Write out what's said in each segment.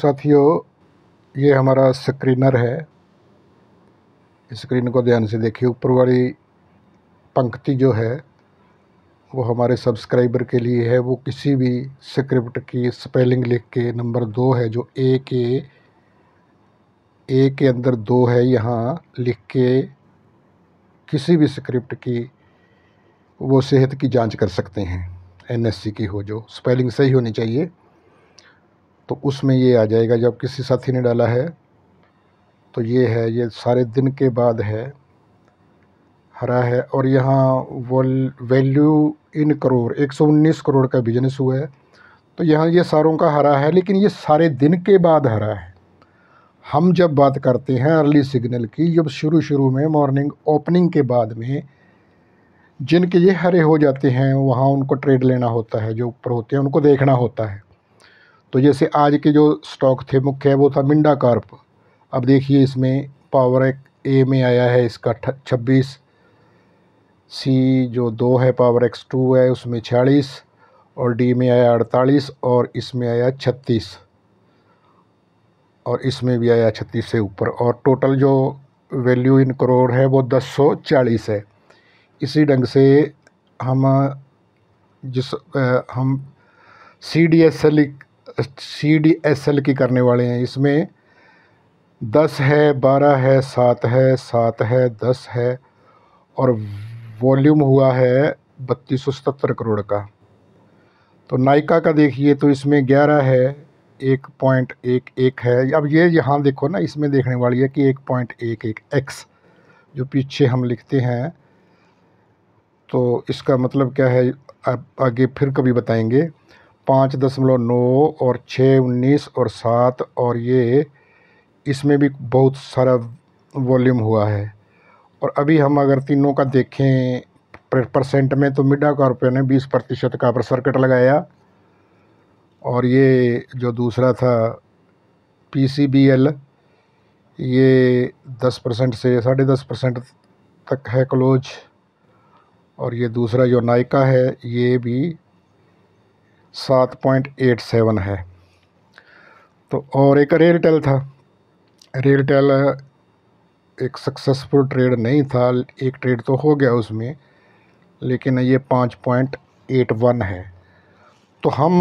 साथियों ये हमारा स्क्रीनर है स्क्रीन को ध्यान से देखिए ऊपर वाली पंक्ति जो है वो हमारे सब्सक्राइबर के लिए है वो किसी भी स्क्रिप्ट की स्पेलिंग लिख के नंबर दो है जो ए के ए के अंदर दो है यहाँ लिख के किसी भी स्क्रिप्ट की वो सेहत की जांच कर सकते हैं एनएससी की हो जो स्पेलिंग सही होनी चाहिए तो उसमें ये आ जाएगा जब किसी साथी ने डाला है तो ये है ये सारे दिन के बाद है हरा है और यहाँ वैल्यू इन करोड़ 119 करोड़ का बिजनेस हुआ है तो यहाँ ये सारों का हरा है लेकिन ये सारे दिन के बाद हरा है हम जब बात करते हैं अर्ली सिग्नल की जब शुरू शुरू में मॉर्निंग ओपनिंग के बाद में जिनके ये हरे हो जाते हैं वहाँ उनको ट्रेड लेना होता है जो ऊपर होते हैं उनको देखना होता है तो जैसे आज के जो स्टॉक थे मुख्य है वो था मिंडा कार्प अब देखिए इसमें पावर एक ए में आया है इसका छब्बीस सी जो दो है पावर एक्स टू है उसमें छियालीस और डी में आया अड़तालीस और इसमें आया छत्तीस और इसमें भी आया छत्तीस से ऊपर और टोटल जो वैल्यू इन करोड़ है वो दस सौ चालीस है इसी ढंग से हम जिस हम C D S L C D S L की करने वाले हैं इसमें दस है बारह है सात है सात है दस है और वॉल्यूम हुआ है बत्तीस सौ सतर करोड़ का तो नायका का देखिए तो इसमें ग्यारह है एक पॉइंट एक एक है अब ये यहाँ देखो ना इसमें देखने वाली है कि एक पॉइंट एक एक एक्स जो पीछे हम लिखते हैं तो इसका मतलब क्या है आप आगे फिर कभी बताएंगे पाँच दशमलव नौ और छः उन्नीस और सात और ये इसमें भी बहुत सारा वॉल्यूम हुआ है और अभी हम अगर तीनों का देखें परसेंट में तो मिडा कॉर्पोरेट ने बीस प्रतिशत का अपर सर्किट लगाया और ये जो दूसरा था पीसीबीएल ये दस परसेंट से साढ़े दस परसेंट तक है क्लोज और ये दूसरा जो नायका है ये भी सात पॉइंट एट सेवन है तो और एक रेलटेल था रेलटेल एक सक्सेसफुल ट्रेड नहीं था एक ट्रेड तो हो गया उसमें लेकिन ये पाँच पॉइंट एट वन है तो हम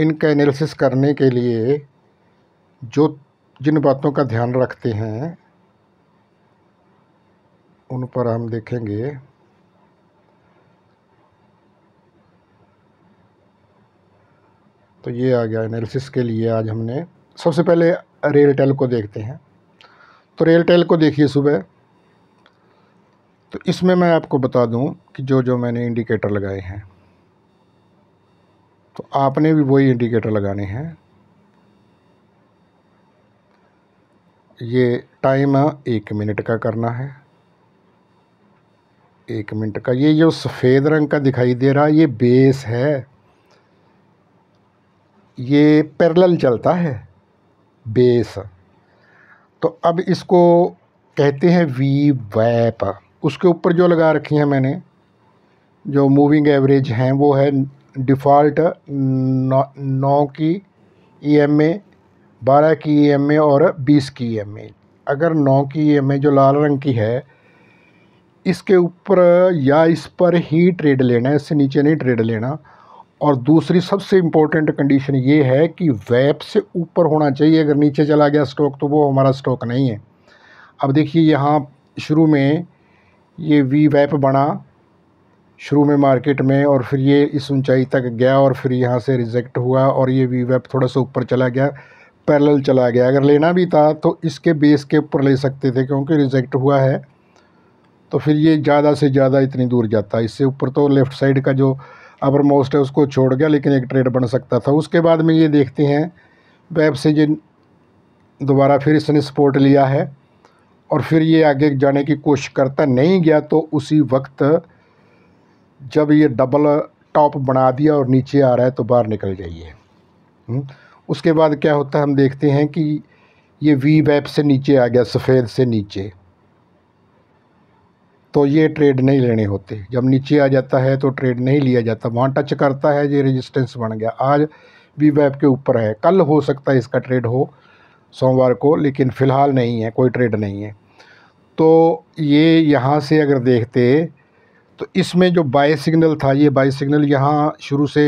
इनका एनालिसिस करने के लिए जो जिन बातों का ध्यान रखते हैं उन पर हम देखेंगे तो ये आ गया एनालिसिस के लिए आज हमने सबसे पहले रेल टेल को देखते हैं तो रेल टेल को देखिए सुबह तो इसमें मैं आपको बता दूं कि जो जो मैंने इंडिकेटर लगाए हैं तो आपने भी वही इंडिकेटर लगाने हैं ये टाइम एक मिनट का करना है एक मिनट का ये जो सफ़ेद रंग का दिखाई दे रहा है ये बेस है ये पैरेलल चलता है बेस तो अब इसको कहते हैं वी वैप उसके ऊपर जो लगा रखी है मैंने जो मूविंग एवरेज हैं वो है डिफ़ॉल्ट नौ, नौ की ई एम ए बारह की ई एम ए और बीस की ई एम ए अगर नौ की ई एम ए जो लाल रंग की है इसके ऊपर या इस पर ही ट्रेड लेना है इससे नीचे नहीं ट्रेड लेना और दूसरी सबसे इम्पोर्टेंट कंडीशन ये है कि वैप से ऊपर होना चाहिए अगर नीचे चला गया स्टॉक तो वो हमारा स्टॉक नहीं है अब देखिए यहाँ शुरू में ये वी वैप बना शुरू में मार्केट में और फिर ये इस ऊंचाई तक गया और फिर यहाँ से रिजेक्ट हुआ और ये वी वैप थोड़ा सा ऊपर चला गया पैरल चला गया अगर लेना भी था तो इसके बेस के ऊपर ले सकते थे क्योंकि रिजेक्ट हुआ है तो फिर ये ज़्यादा से ज़्यादा इतनी दूर जाता है इससे ऊपर तो लेफ़्ट साइड का जो अपर मोस्ट है उसको छोड़ गया लेकिन एक ट्रेड बन सकता था उसके बाद में ये देखते हैं वेब से जिन दोबारा फिर इसने सपोर्ट लिया है और फिर ये आगे जाने की कोशिश करता नहीं गया तो उसी वक्त जब ये डबल टॉप बना दिया और नीचे आ रहा है तो बाहर निकल जाइए हम्म, उसके बाद क्या होता है हम देखते हैं कि ये वी वेब से नीचे आ गया सफ़ेद से नीचे तो ये ट्रेड नहीं लेने होते जब नीचे आ जाता है तो ट्रेड नहीं लिया जाता वहाँ टच करता है ये रेजिस्टेंस बन गया आज भी वैप के ऊपर है कल हो सकता है इसका ट्रेड हो सोमवार को लेकिन फ़िलहाल नहीं है कोई ट्रेड नहीं है तो ये यहाँ से अगर देखते तो इसमें जो बाय सिग्नल था ये बाय सिग्नल यहाँ शुरू से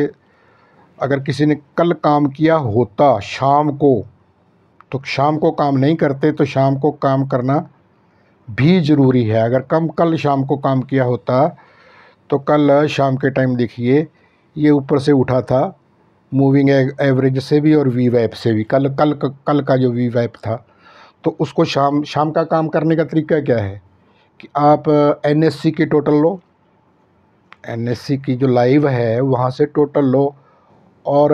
अगर किसी ने कल काम किया होता शाम को तो शाम को काम नहीं करते तो शाम को काम करना भी ज़रूरी है अगर कम कल शाम को काम किया होता तो कल शाम के टाइम देखिए ये ऊपर से उठा था मूविंग एवरेज से भी और वी वैप से भी कल कल कल का जो वी वैप था तो उसको शाम शाम का काम करने का तरीका क्या है कि आप एन की टोटल लो एन की जो लाइव है वहाँ से टोटल लो और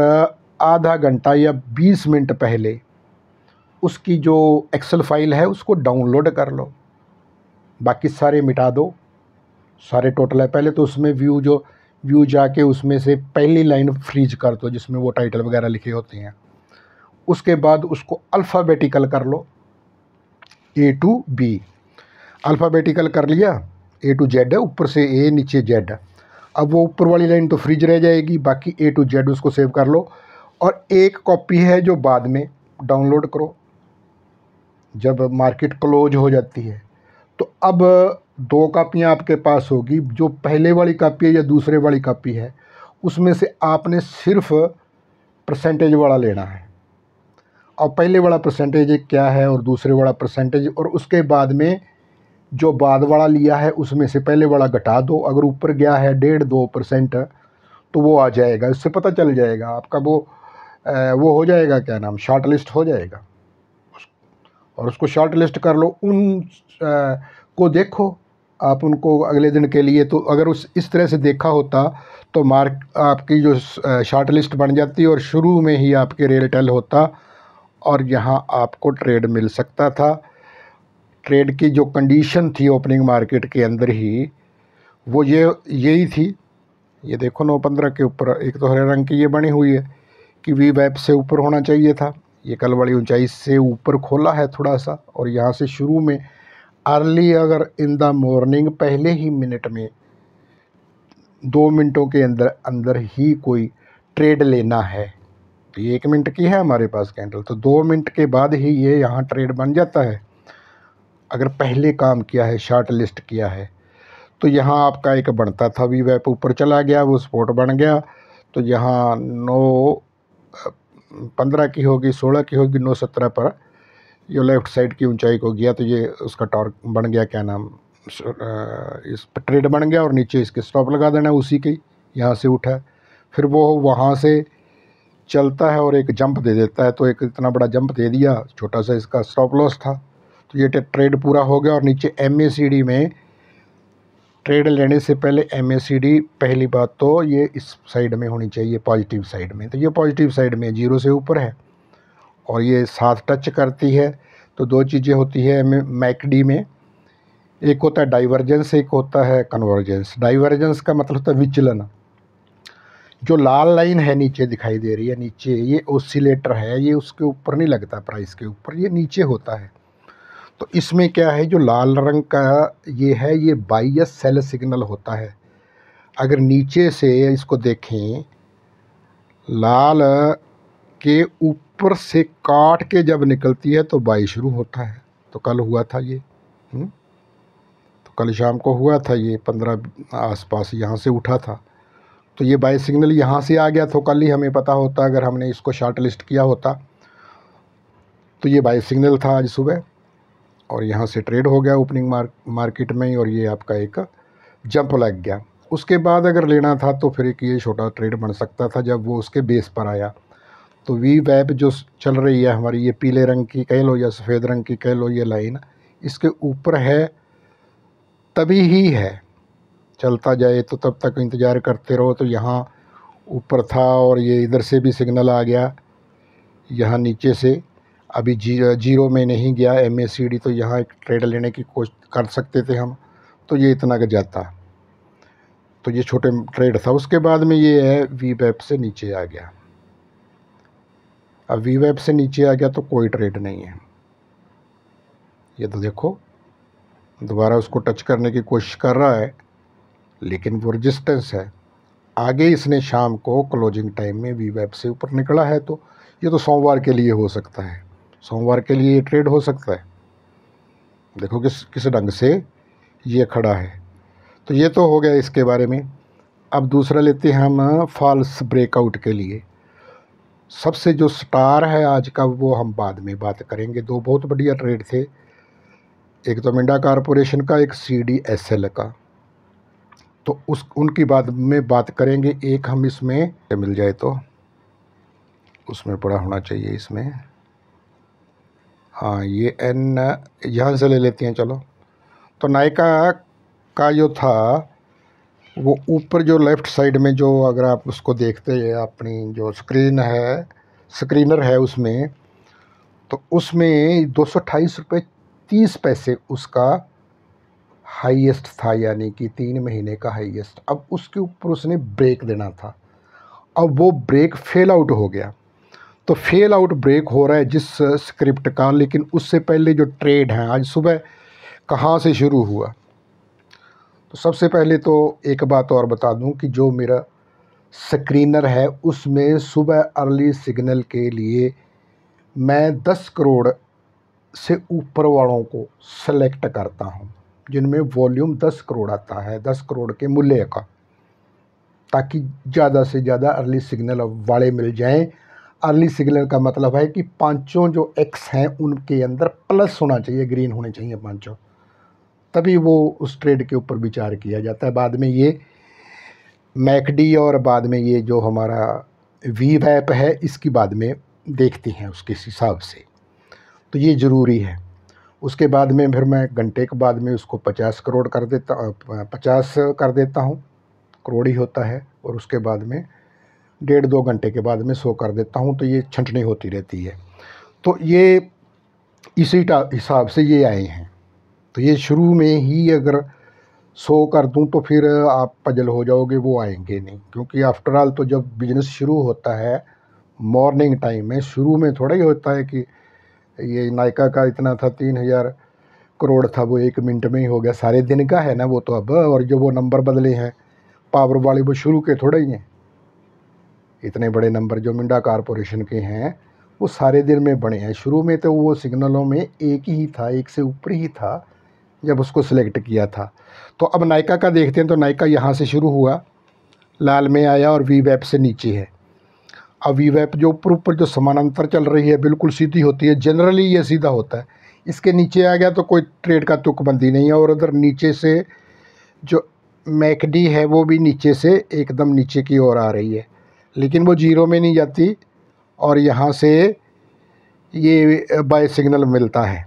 आधा घंटा या 20 मिनट पहले उसकी जो एक्सेल फाइल है उसको डाउनलोड कर लो बाकी सारे मिटा दो सारे टोटल है पहले तो उसमें व्यू जो व्यू जाके उसमें से पहली लाइन फ्रीज कर दो जिसमें वो टाइटल वगैरह लिखे होते हैं उसके बाद उसको अल्फ़ाबेटिकल कर लो ए टू बी अल्फ़ाबेटिकल कर लिया ए टू जेड है ऊपर से ए नीचे जेड अब वो ऊपर वाली लाइन तो फ्रीज रह जाएगी बाकी ए टू जेड उसको सेव कर लो और एक कॉपी है जो बाद में डाउनलोड करो जब मार्केट क्लोज हो जाती है तो अब दो कापियाँ आपके पास होगी जो पहले वाली कापी है या दूसरे वाली कापी है उसमें से आपने सिर्फ परसेंटेज वाला लेना है और पहले वाला परसेंटेज क्या है और दूसरे वाला परसेंटेज और उसके बाद में जो बाद वाला लिया है उसमें से पहले वाला घटा दो अगर ऊपर गया है डेढ़ दो परसेंट तो वो आ जाएगा इससे पता चल जाएगा आपका वो वो हो जाएगा क्या नाम शॉर्ट लिस्ट हो जाएगा और उसको शॉर्ट लिस्ट कर लो उन आ, को देखो आप उनको अगले दिन के लिए तो अगर उस इस तरह से देखा होता तो मार्क आपकी जो शॉर्ट लिस्ट बन जाती और शुरू में ही आपके रेलटेल होता और यहाँ आपको ट्रेड मिल सकता था ट्रेड की जो कंडीशन थी ओपनिंग मार्केट के अंदर ही वो ये यही थी ये देखो नौ पंद्रह के ऊपर एक तो हरे रंग की ये बनी हुई है कि वी वैप से ऊपर होना चाहिए था ये कल वाली ऊंचाई से ऊपर खोला है थोड़ा सा और यहाँ से शुरू में अर्ली अगर इन द मॉर्निंग पहले ही मिनट में दो मिनटों के अंदर अंदर ही कोई ट्रेड लेना है तो ये एक मिनट की है हमारे पास कैंडल तो दो मिनट के बाद ही ये यहाँ ट्रेड बन जाता है अगर पहले काम किया है शार्ट लिस्ट किया है तो यहाँ आपका एक बनता था वी वैप ऊपर चला गया वो स्पोर्ट बन गया तो यहाँ नौ पंद्रह की होगी सोलह की होगी नौ सत्रह पर ये लेफ़्ट साइड की ऊंचाई को गया तो ये उसका टॉर्क बन गया क्या नाम इस पर ट्रेड बन गया और नीचे इसके स्टॉप लगा देना उसी की यहाँ से उठा फिर वो वहाँ से चलता है और एक जंप दे देता है तो एक इतना बड़ा जंप दे दिया छोटा सा इसका स्टॉप लॉस था तो ये ट्रेड पूरा हो गया और नीचे एम में ट्रेड लेने से पहले एम पहली बात तो ये इस साइड में होनी चाहिए पॉजिटिव साइड में तो ये पॉजिटिव साइड में जीरो से ऊपर है और ये साथ टच करती है तो दो चीज़ें होती है मैकडी में एक होता है डाइवर्जेंस एक होता है कन्वर्जेंस डाइवर्जेंस का मतलब होता है विचलन जो लाल लाइन है नीचे दिखाई दे रही है नीचे ये ओसिलेटर है ये उसके ऊपर नहीं लगता प्राइस के ऊपर ये नीचे होता है तो इसमें क्या है जो लाल रंग का ये है ये बाइस सेल सिग्नल होता है अगर नीचे से इसको देखें लाल के ऊपर से काट के जब निकलती है तो बाई शुरू होता है तो कल हुआ था ये हुँ? हम्म? तो कल शाम को हुआ था ये पंद्रह आसपास यहाँ से उठा था तो ये बाई सिग्नल यहाँ से आ गया तो कल ही हमें पता होता अगर हमने इसको शार्ट लिस्ट किया होता तो ये बाई सिग्नल था आज सुबह और यहाँ से ट्रेड हो गया ओपनिंग मार्केट में और ये आपका एक जंप लग गया उसके बाद अगर लेना था तो फिर एक ये छोटा ट्रेड बन सकता था जब वो उसके बेस पर आया तो वी वैप जो चल रही है हमारी ये पीले रंग की कह लो या सफ़ेद रंग की कह लो ये लाइन इसके ऊपर है तभी ही है चलता जाए तो तब तक इंतज़ार करते रहो तो यहाँ ऊपर था और ये इधर से भी सिग्नल आ गया यहाँ नीचे से अभी जी जीरो में नहीं गया एम ए सी डी तो यहाँ एक ट्रेड लेने की कोशिश कर सकते थे हम तो ये इतना का जाता तो ये छोटे ट्रेड था उसके बाद में ये है वी वेब से नीचे आ गया अब वी वेब से नीचे आ गया तो कोई ट्रेड नहीं है ये तो देखो दोबारा उसको टच करने की कोशिश कर रहा है लेकिन वो रजिस्टेंस है आगे इसने शाम को क्लोजिंग टाइम में वी वेब से ऊपर निकला है तो ये तो सोमवार के लिए हो सकता है सोमवार के लिए ये ट्रेड हो सकता है देखो किस किस ढंग से ये खड़ा है तो ये तो हो गया इसके बारे में अब दूसरा लेते हैं हम फॉल्स ब्रेकआउट के लिए सबसे जो स्टार है आज का वो हम बाद में बात करेंगे दो बहुत बढ़िया ट्रेड थे एक तो मिंडा कॉरपोरेशन का एक सी डी एस एल का तो उस उनकी बात में बात करेंगे एक हम इसमें मिल जाए तो उसमें बड़ा होना चाहिए इसमें हाँ ये एन यहाँ से ले लेती हैं चलो तो नायका का जो था वो ऊपर जो लेफ़्ट साइड में जो अगर आप उसको देखते हैं अपनी जो स्क्रीन है स्क्रीनर है उसमें तो उसमें दो सौ अट्ठाईस रुपये तीस पैसे उसका हाईएस्ट था यानी कि तीन महीने का हाईएस्ट अब उसके ऊपर उसने ब्रेक देना था अब वो ब्रेक फेल आउट हो गया तो फेल आउट ब्रेक हो रहा है जिस स्क्रिप्ट का लेकिन उससे पहले जो ट्रेड है आज सुबह कहाँ से शुरू हुआ तो सबसे पहले तो एक बात और बता दूं कि जो मेरा स्क्रीनर है उसमें सुबह अर्ली सिग्नल के लिए मैं 10 करोड़ से ऊपर वालों को सेलेक्ट करता हूँ जिनमें वॉल्यूम 10 करोड़ आता है 10 करोड़ के मूल्य का ताकि ज़्यादा से ज़्यादा अर्ली सिग्नल वाले मिल जाएं अर्ली सिग्नल का मतलब है कि पांचों जो एक्स हैं उनके अंदर प्लस होना चाहिए ग्रीन होने चाहिए पांचों तभी वो उस ट्रेड के ऊपर विचार किया जाता है बाद में ये मैकडी और बाद में ये जो हमारा वी वैप है इसकी बाद में देखते हैं उसके हिसाब से तो ये ज़रूरी है उसके बाद में फिर मैं घंटे के बाद में उसको पचास करोड़ कर देता पचास कर देता हूँ करोड़ ही होता है और उसके बाद में डेढ़ दो घंटे के बाद मैं सो कर देता हूँ तो ये छंटनी होती रहती है तो ये इसी हिसाब से ये आए हैं तो ये शुरू में ही अगर सो कर दूं तो फिर आप पजल हो जाओगे वो आएंगे नहीं क्योंकि आफ्टर ऑल तो जब बिजनेस शुरू होता है मॉर्निंग टाइम में शुरू में थोड़ा ही होता है कि ये नायका का इतना था तीन हज़ार करोड़ था वो एक मिनट में ही हो गया सारे दिन का है ना वो तो अब और जो वो नंबर बदले हैं पावर वाले वो शुरू के थोड़े ही हैं इतने बड़े नंबर जो मिंडा कॉरपोरेशन के हैं वो सारे दिन में बने हैं शुरू में तो वो सिग्नलों में एक ही था एक से ऊपर ही था जब उसको सिलेक्ट किया था तो अब नायका का देखते हैं तो नायका यहाँ से शुरू हुआ लाल में आया और वी वैप से नीचे है अब वी वैप जो ऊपर ऊपर जो समानांतर चल रही है बिल्कुल सीधी होती है जनरली ये सीधा होता है इसके नीचे आ गया तो कोई ट्रेड का तुकबंदी नहीं है और उधर नीचे से जो मैकडी है वो भी नीचे से एकदम नीचे की ओर आ रही है लेकिन वो जीरो में नहीं जाती और यहाँ से ये बाय सिग्नल मिलता है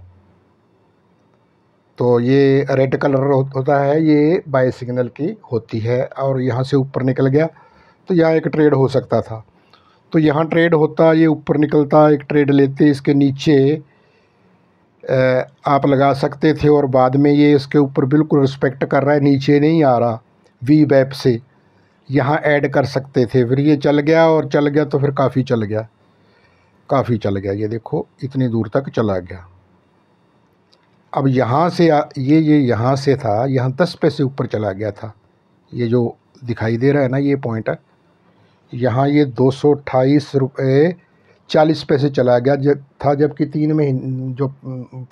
तो ये रेड कलर होता है ये बाय सिग्नल की होती है और यहाँ से ऊपर निकल गया तो यहाँ एक ट्रेड हो सकता था तो यहाँ ट्रेड होता ये ऊपर निकलता एक ट्रेड लेते इसके नीचे आप लगा सकते थे और बाद में ये इसके ऊपर बिल्कुल रिस्पेक्ट कर रहा है नीचे नहीं आ रहा वी बैप से यहाँ ऐड कर सकते थे फिर ये चल गया और चल गया तो फिर काफ़ी चल गया काफ़ी चल गया ये देखो इतनी दूर तक चला गया अब यहाँ से ये ये यहाँ से था यहाँ दस पैसे ऊपर चला गया था ये जो दिखाई दे रहा है ना ये पॉइंट है यहाँ ये दो सौ अट्ठाईस रुपये चालीस पैसे चला गया जब था जबकि तीन में जो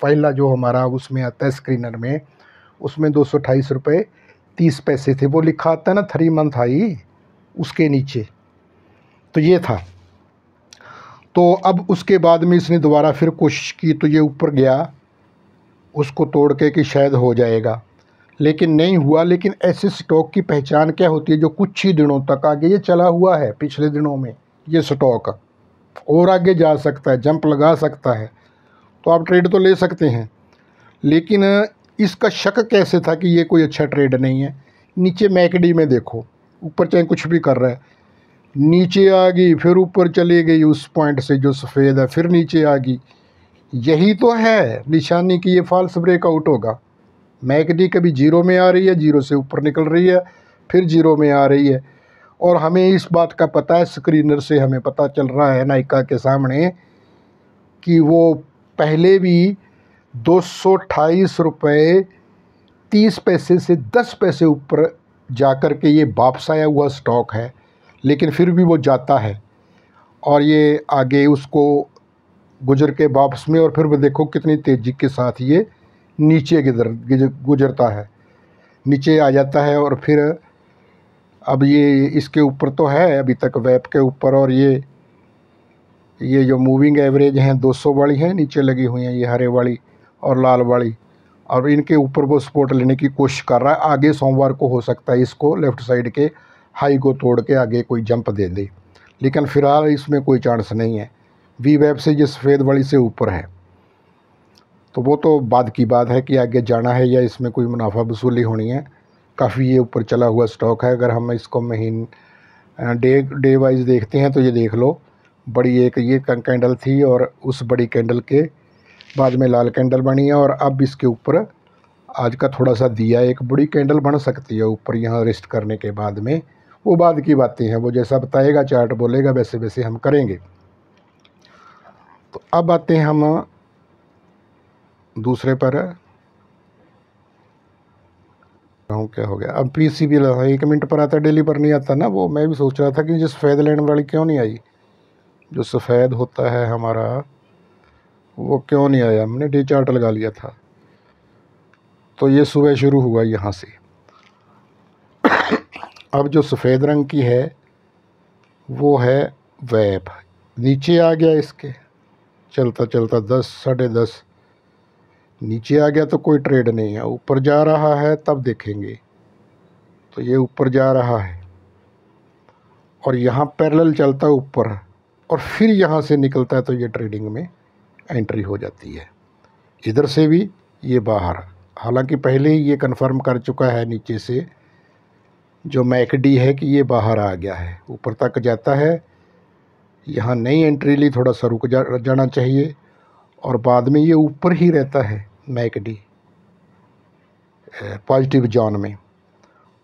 पहला जो हमारा उसमें आता है स्क्रीनर में उसमें दो सौ अट्ठाईस रुपये तीस पैसे थे वो लिखा आता है ना थ्री मंथ हाई उसके नीचे तो ये था तो अब उसके बाद में इसने दोबारा फिर कोशिश की तो ये ऊपर गया उसको तोड़ के कि शायद हो जाएगा लेकिन नहीं हुआ लेकिन ऐसे स्टॉक की पहचान क्या होती है जो कुछ ही दिनों तक आगे ये चला हुआ है पिछले दिनों में ये स्टॉक और आगे जा सकता है जंप लगा सकता है तो आप ट्रेड तो ले सकते हैं लेकिन इसका शक कैसे था कि ये कोई अच्छा ट्रेड नहीं है नीचे मैकडी में देखो ऊपर चाहे कुछ भी कर रहा है नीचे आ गई फिर ऊपर चली गई उस पॉइंट से जो सफ़ेद है फिर नीचे आ गई यही तो है निशानी कि ये फॉल्स ब्रेकआउट होगा मैकडी कभी जीरो में आ रही है जीरो से ऊपर निकल रही है फिर जीरो में आ रही है और हमें इस बात का पता है स्क्रीनर से हमें पता चल रहा है नायका के सामने कि वो पहले भी दो सौ अट्ठाईस रुपये तीस पैसे से दस पैसे ऊपर जा कर के ये वापस आया हुआ स्टॉक है लेकिन फिर भी वो जाता है और ये आगे उसको गुजर के वापस में और फिर वो देखो कितनी तेज़ी के साथ ये नीचे गिर गुजरता है नीचे आ जाता है और फिर अब ये इसके ऊपर तो है अभी तक वेब के ऊपर और ये ये जो मूविंग एवरेज हैं 200 वाली हैं नीचे लगी हुई हैं ये हरे वाली और लाल वाली और इनके ऊपर वो सपोर्ट लेने की कोशिश कर रहा है आगे सोमवार को हो सकता है इसको लेफ्ट साइड के हाई को तोड़ के आगे कोई जंप दे दे लेकिन फ़िलहाल इसमें कोई चांस नहीं है वी वेब से ये सफ़ेद वाली से ऊपर है तो वो तो बाद की बात है कि आगे जाना है या इसमें कोई मुनाफा वसूली होनी है काफ़ी ये ऊपर चला हुआ स्टॉक है अगर हम इसको महीन डे डे वाइज देखते हैं तो ये देख लो बड़ी एक ये कैंडल थी और उस बड़ी कैंडल के बाद में लाल कैंडल बनी है और अब इसके ऊपर आज का थोड़ा सा दिया एक बड़ी कैंडल बन सकती है ऊपर यहाँ रेस्ट करने के बाद में वो बाद की बातें हैं वो जैसा बताएगा चार्ट बोलेगा वैसे वैसे हम करेंगे तो अब आते हैं हम दूसरे पर हूँ क्या हो गया अब पी सी भी लगा एक मिनट पर आता डेली पर नहीं आता ना वो मैं भी सोच रहा था कि जो सफ़ेद लेने वाली क्यों नहीं आई जो सफ़ेद होता है हमारा वो क्यों नहीं आया हमने डी चार्ट लगा लिया था तो ये सुबह शुरू हुआ यहाँ से अब जो सफ़ेद रंग की है वो है वैब नीचे आ गया इसके चलता चलता दस साढ़े दस नीचे आ गया तो कोई ट्रेड नहीं है ऊपर जा रहा है तब देखेंगे तो ये ऊपर जा रहा है और यहाँ पैरेलल चलता ऊपर और फिर यहाँ से निकलता है तो ये ट्रेडिंग में एंट्री हो जाती है इधर से भी ये बाहर हालांकि पहले ही ये कंफर्म कर चुका है नीचे से जो मैक डी है कि ये बाहर आ गया है ऊपर तक जाता है यहाँ नई एंट्री ली थोड़ा सा रुक जा, जाना चाहिए और बाद में ये ऊपर ही रहता है मैक डी पॉजिटिव जॉन में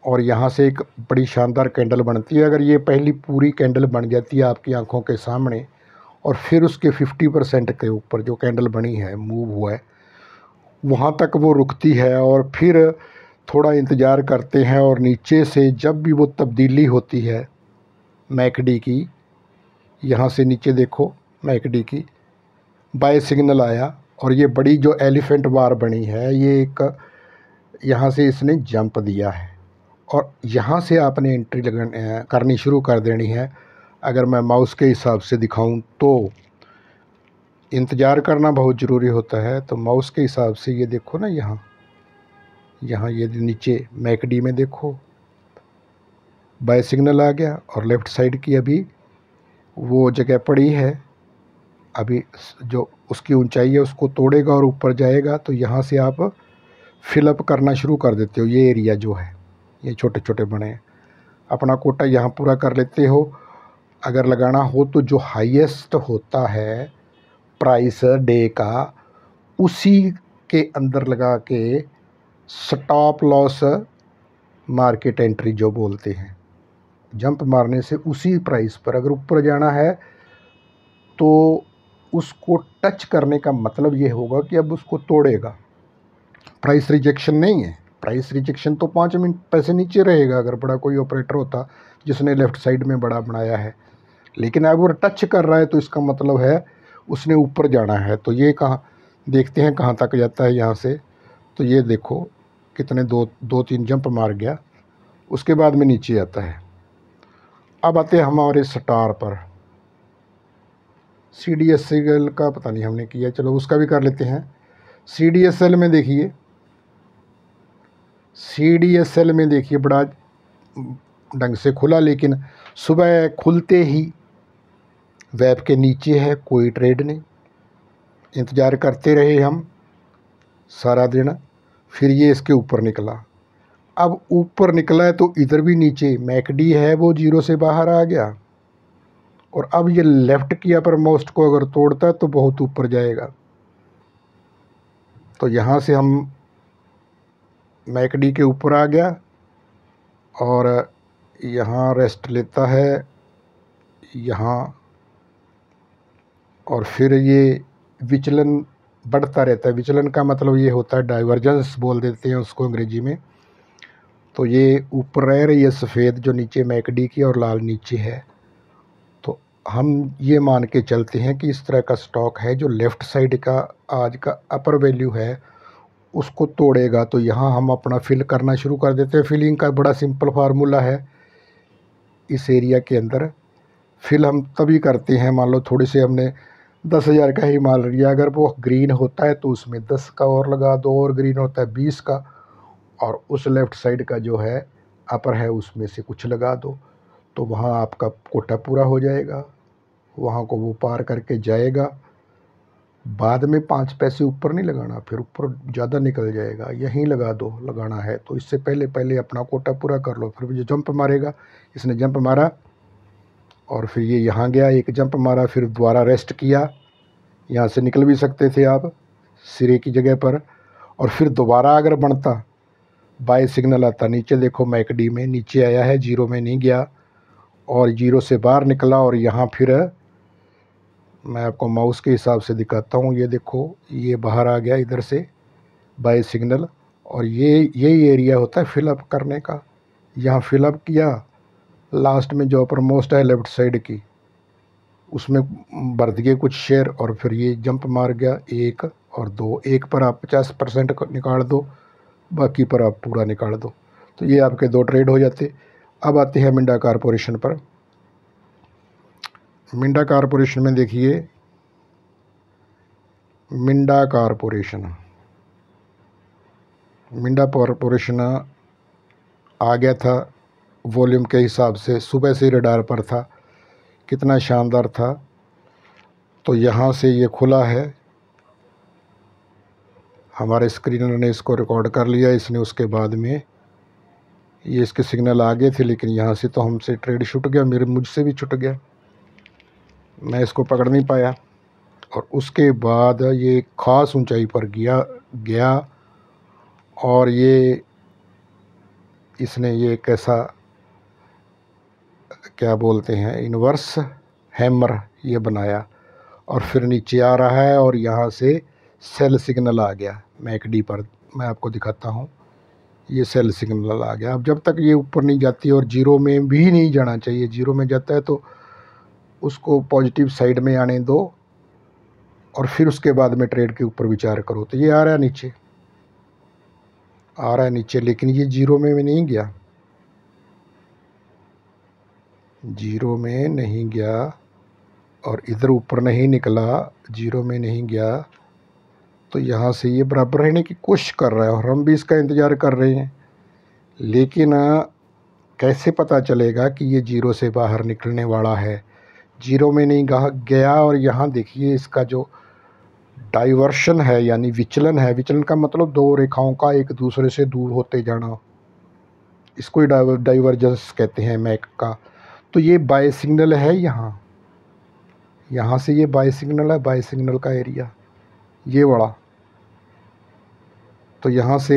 और यहाँ से एक बड़ी शानदार कैंडल बनती है अगर ये पहली पूरी कैंडल बन जाती है आपकी आंखों के सामने और फिर उसके 50 परसेंट के ऊपर जो कैंडल बनी है मूव हुआ है वहाँ तक वो रुकती है और फिर थोड़ा इंतज़ार करते हैं और नीचे से जब भी वो तब्दीली होती है मैकडी की यहाँ से नीचे देखो मैकडी की बाय सिग्नल आया और ये बड़ी जो एलिफेंट बार बनी है ये एक यहाँ से इसने जंप दिया है और यहाँ से आपने एंट्री लगन करनी शुरू कर देनी है अगर मैं माउस के हिसाब से दिखाऊं तो इंतज़ार करना बहुत ज़रूरी होता है तो माउस के हिसाब से ये देखो ना यहाँ यहाँ ये नीचे मैकडी में देखो बाय सिग्नल आ गया और लेफ़्ट साइड की अभी वो जगह पड़ी है अभी जो उसकी ऊंचाई है उसको तोड़ेगा और ऊपर जाएगा तो यहाँ से आप फिलअप करना शुरू कर देते हो ये एरिया जो है ये छोटे छोटे बने अपना कोटा यहाँ पूरा कर लेते हो अगर लगाना हो तो जो हाईएस्ट होता है प्राइस डे का उसी के अंदर लगा के स्टॉप लॉस मार्केट एंट्री जो बोलते हैं जंप मारने से उसी प्राइस पर अगर ऊपर जाना है तो उसको टच करने का मतलब ये होगा कि अब उसको तोड़ेगा प्राइस रिजेक्शन नहीं है प्राइस रिजेक्शन तो पाँच मिनट पैसे नीचे रहेगा अगर बड़ा कोई ऑपरेटर होता जिसने लेफ़्ट साइड में बड़ा बनाया है लेकिन अगर टच कर रहा है तो इसका मतलब है उसने ऊपर जाना है तो ये कहाँ देखते हैं कहाँ तक जाता है यहाँ से तो ये देखो कितने दो दो तीन जंप मार गया उसके बाद में नीचे आता है अब आते हैं हमारे स्टार पर सी डी एस एल का पता नहीं हमने किया चलो उसका भी कर लेते हैं सी डी एस एल में देखिए सी डी एस एल में देखिए बड़ा ढंग से खुला लेकिन सुबह खुलते ही वेब के नीचे है कोई ट्रेड नहीं इंतज़ार करते रहे हम सारा दिन फिर ये इसके ऊपर निकला अब ऊपर निकला है तो इधर भी नीचे मैकडी है वो जीरो से बाहर आ गया और अब ये लेफ़्ट की अपर मोस्ट को अगर तोड़ता है तो बहुत ऊपर जाएगा तो यहाँ से हम मैकडी के ऊपर आ गया और यहाँ रेस्ट लेता है यहाँ और फिर ये विचलन बढ़ता रहता है विचलन का मतलब ये होता है डाइवर्जेंस बोल देते हैं उसको अंग्रेज़ी में तो ये ऊपर रह रही है सफ़ेद जो नीचे मैकडी की और लाल नीचे है तो हम ये मान के चलते हैं कि इस तरह का स्टॉक है जो लेफ़्ट साइड का आज का अपर वैल्यू है उसको तोड़ेगा तो यहाँ हम अपना फिल करना शुरू कर देते हैं फिलिंग का बड़ा सिंपल फार्मूला है इस एरिया के अंदर फिल हम तभी करते हैं मान लो थोड़ी से हमने दस हज़ार का ही माल लिया अगर वो ग्रीन होता है तो उसमें दस का और लगा दो और ग्रीन होता है बीस का और उस लेफ़्ट साइड का जो है अपर है उसमें से कुछ लगा दो तो वहाँ आपका कोटा पूरा हो जाएगा वहाँ को वो पार करके जाएगा बाद में पाँच पैसे ऊपर नहीं लगाना फिर ऊपर ज़्यादा निकल जाएगा यहीं लगा दो लगाना है तो इससे पहले पहले अपना कोटा पूरा कर लो फिर जो जंप मारेगा इसने जंप मारा और फिर ये यहाँ गया एक जंप मारा फिर दोबारा रेस्ट किया यहाँ से निकल भी सकते थे आप सिरे की जगह पर और फिर दोबारा अगर बढ़ता बाय सिग्नल आता नीचे देखो मैकडी में नीचे आया है जीरो में नहीं गया और जीरो से बाहर निकला और यहाँ फिर मैं आपको माउस के हिसाब से दिखाता हूँ ये देखो ये बाहर आ गया इधर से बाय सिग्नल और ये यही एरिया होता है फिलअप करने का यहाँ फिलअप किया लास्ट में जो अपर मोस्ट है लेफ़्ट साइड की उसमें भर गए कुछ शेयर और फिर ये जंप मार गया एक और दो एक पर आप पचास परसेंट निकाल दो बाकी पर आप पूरा निकाल दो तो ये आपके दो ट्रेड हो जाते अब आते हैं मिंडा कॉरपोरेशन पर मिंडा कॉरपोरेशन में देखिए मिंडा कॉरपोरेशन मिंडा कॉरपोरेशन आ गया था वॉल्यूम के हिसाब से सुबह से रडार पर था कितना शानदार था तो यहाँ से ये खुला है हमारे स्क्रीनर ने इसको रिकॉर्ड कर लिया इसने उसके बाद में ये इसके सिग्नल आ गए थे लेकिन यहाँ से तो हमसे ट्रेड छुट गया मेरे मुझसे भी छुट गया मैं इसको पकड़ नहीं पाया और उसके बाद ये ख़ास ऊंचाई पर गया गया और ये इसने ये कैसा क्या बोलते हैं इनवर्स हैमर ये बनाया और फिर नीचे आ रहा है और यहाँ से सेल सिग्नल आ गया मैकडी पर मैं आपको दिखाता हूँ ये सेल सिग्नल आ गया अब जब तक ये ऊपर नहीं जाती और जीरो में भी नहीं जाना चाहिए जीरो में जाता है तो उसको पॉजिटिव साइड में आने दो और फिर उसके बाद में ट्रेड के ऊपर विचार करो तो ये आ रहा है नीचे आ रहा है नीचे लेकिन ये जीरो में भी नहीं गया जीरो में नहीं गया और इधर ऊपर नहीं निकला जीरो में नहीं गया तो यहाँ से ये बराबर रहने की कोशिश कर रहा है और हम भी इसका इंतज़ार कर रहे हैं लेकिन कैसे पता चलेगा कि ये जीरो से बाहर निकलने वाला है जीरो में नहीं गया और यहाँ देखिए इसका जो डाइवर्शन है यानी विचलन है विचलन का मतलब दो रेखाओं का एक दूसरे से दूर होते जाना इसको ही डाइवर्जेंस कहते हैं मैक का तो ये बाय सिग्नल है यहाँ यहाँ से ये बाय सिग्नल है बाय सिग्नल का एरिया ये बड़ा तो यहाँ से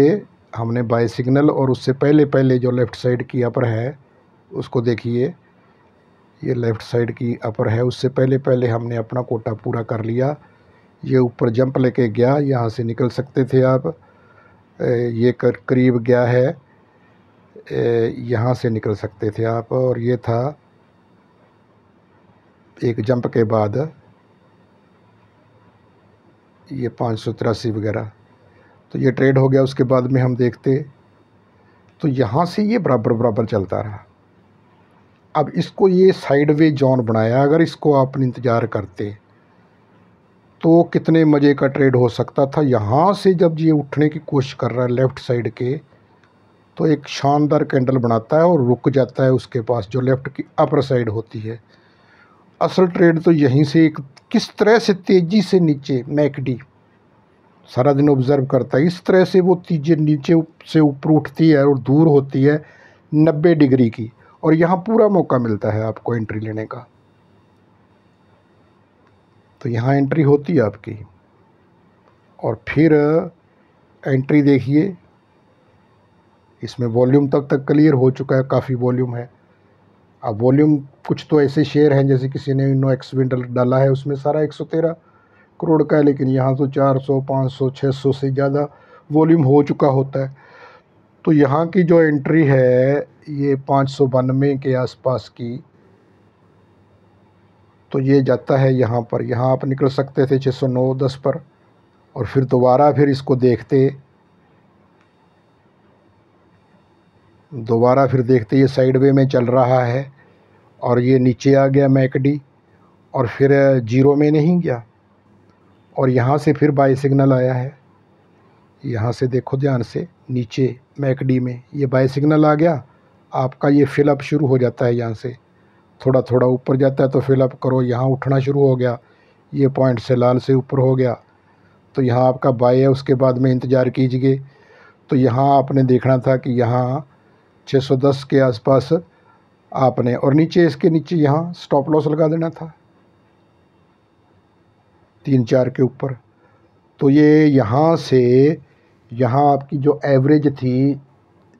हमने बाय सिग्नल और उससे पहले पहले जो लेफ़्ट साइड की अपर है उसको देखिए ये लेफ़्ट साइड की अपर है उससे पहले पहले हमने अपना कोटा पूरा कर लिया ये ऊपर जंप लेके गया यहाँ से निकल सकते थे आप ये कर करीब गया है यहाँ से निकल सकते थे आप और ये था एक जंप के बाद ये पाँच सौ तिरासी वगैरह तो ये ट्रेड हो गया उसके बाद में हम देखते तो यहाँ से ये बराबर बराबर चलता रहा अब इसको ये साइड वे जॉन बनाया अगर इसको आप इंतज़ार करते तो कितने मज़े का ट्रेड हो सकता था यहाँ से जब ये उठने की कोशिश कर रहा है लेफ़्ट साइड के तो एक शानदार कैंडल बनाता है और रुक जाता है उसके पास जो लेफ़्ट की अपर साइड होती है असल ट्रेड तो यहीं से एक किस तरह से तेज़ी से नीचे मैकडी सारा दिन ऑब्ज़र्व करता है इस तरह से वो तीजे नीचे से ऊपर उठती है और दूर होती है नब्बे डिग्री की और यहाँ पूरा मौका मिलता है आपको एंट्री लेने का तो यहाँ एंट्री होती है आपकी और फिर एंट्री देखिए इसमें वॉल्यूम तक तक क्लियर हो चुका है काफ़ी वॉल्यूम है अब वॉल्यूम कुछ तो ऐसे शेयर हैं जैसे किसी ने इनो विंडल डाला है उसमें सारा एक सौ तेरह करोड़ का है लेकिन यहाँ तो चार सौ पाँच सौ छः सौ से ज़्यादा वॉल्यूम हो चुका होता है तो यहाँ की जो एंट्री है ये पाँच सौ बानवे के आसपास की तो ये जाता है यहाँ पर यहाँ आप निकल सकते थे छः सौ नौ दस पर और फिर दोबारा फिर इसको देखते दोबारा फिर देखते ये साइड वे में चल रहा है और ये नीचे आ गया मैकडी और फिर जीरो में नहीं गया और यहाँ से फिर बाई सिग्नल आया है यहाँ से देखो ध्यान से नीचे मैकडी में ये बाई सिग्नल आ गया आपका ये फिलअप शुरू हो जाता है यहाँ से थोड़ा थोड़ा ऊपर जाता है तो फिलअप करो यहाँ उठना शुरू हो गया ये पॉइंट से लाल से ऊपर हो गया तो यहाँ आपका बाई है उसके बाद में इंतज़ार कीजिए तो यहाँ आपने देखना था कि यहाँ 610 के आसपास आपने और नीचे इसके नीचे यहाँ स्टॉप लॉस लगा देना था तीन चार के ऊपर तो ये यहाँ से यहाँ आपकी जो एवरेज थी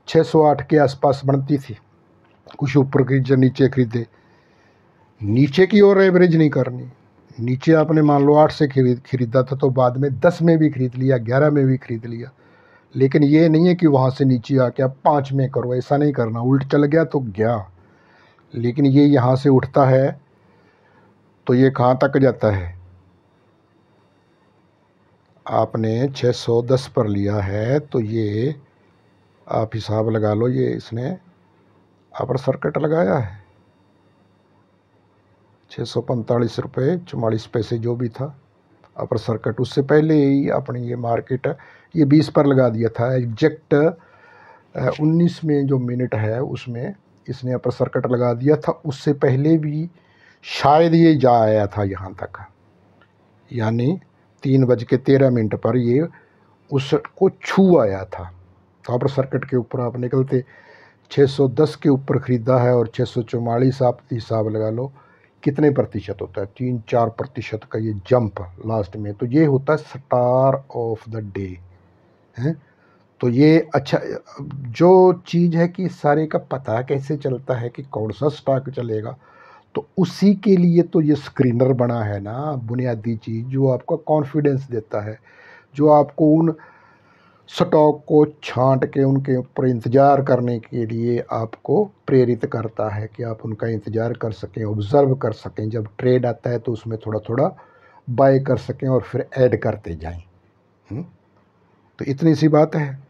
608 के आसपास बनती थी कुछ ऊपर खरीदे नीचे खरीदे नीचे की ओर एवरेज नहीं करनी नीचे आपने मान लो आठ से खरीद खरीदा था तो बाद में दस में भी खरीद लिया ग्यारह में भी खरीद लिया लेकिन ये नहीं है कि वहाँ से नीचे आके आप पाँच में करो ऐसा नहीं करना उल्ट चल गया तो गया लेकिन ये यहाँ से उठता है तो ये कहाँ तक जाता है आपने 610 पर लिया है तो ये आप हिसाब लगा लो ये इसने अपर सर्किट लगाया है छः सौ पैंतालीस रुपये चौवालीस पैसे जो भी था अपर सर्किट उससे पहले ही आपने ये मार्केट ये बीस पर लगा दिया था एग्जैक्ट उन्नीस में जो मिनट है उसमें इसने अपर सर्कट लगा दिया था उससे पहले भी शायद ये जा आया था यहाँ तक यानी तीन बज के तेरह मिनट पर ये उसको छू आया था तो अपर सर्कट के ऊपर आप निकलते 610 के ऊपर ख़रीदा है और छः सौ चौवालीस आप हिसाब लगा लो कितने प्रतिशत होता है तीन चार प्रतिशत का ये जंप लास्ट में तो ये होता है स्टार ऑफ द डे हैं तो ये अच्छा जो चीज़ है कि सारे का पता कैसे चलता है कि कौन सा स्टॉक चलेगा तो उसी के लिए तो ये स्क्रीनर बना है ना बुनियादी चीज़ जो आपका कॉन्फिडेंस देता है जो आपको उन स्टॉक को छांट के उनके ऊपर इंतज़ार करने के लिए आपको प्रेरित करता है कि आप उनका इंतज़ार कर सकें ऑब्ज़र्व कर सकें जब ट्रेड आता है तो उसमें थोड़ा थोड़ा बाय कर सकें और फिर ऐड करते जाएं हम्म? तो इतनी सी बात है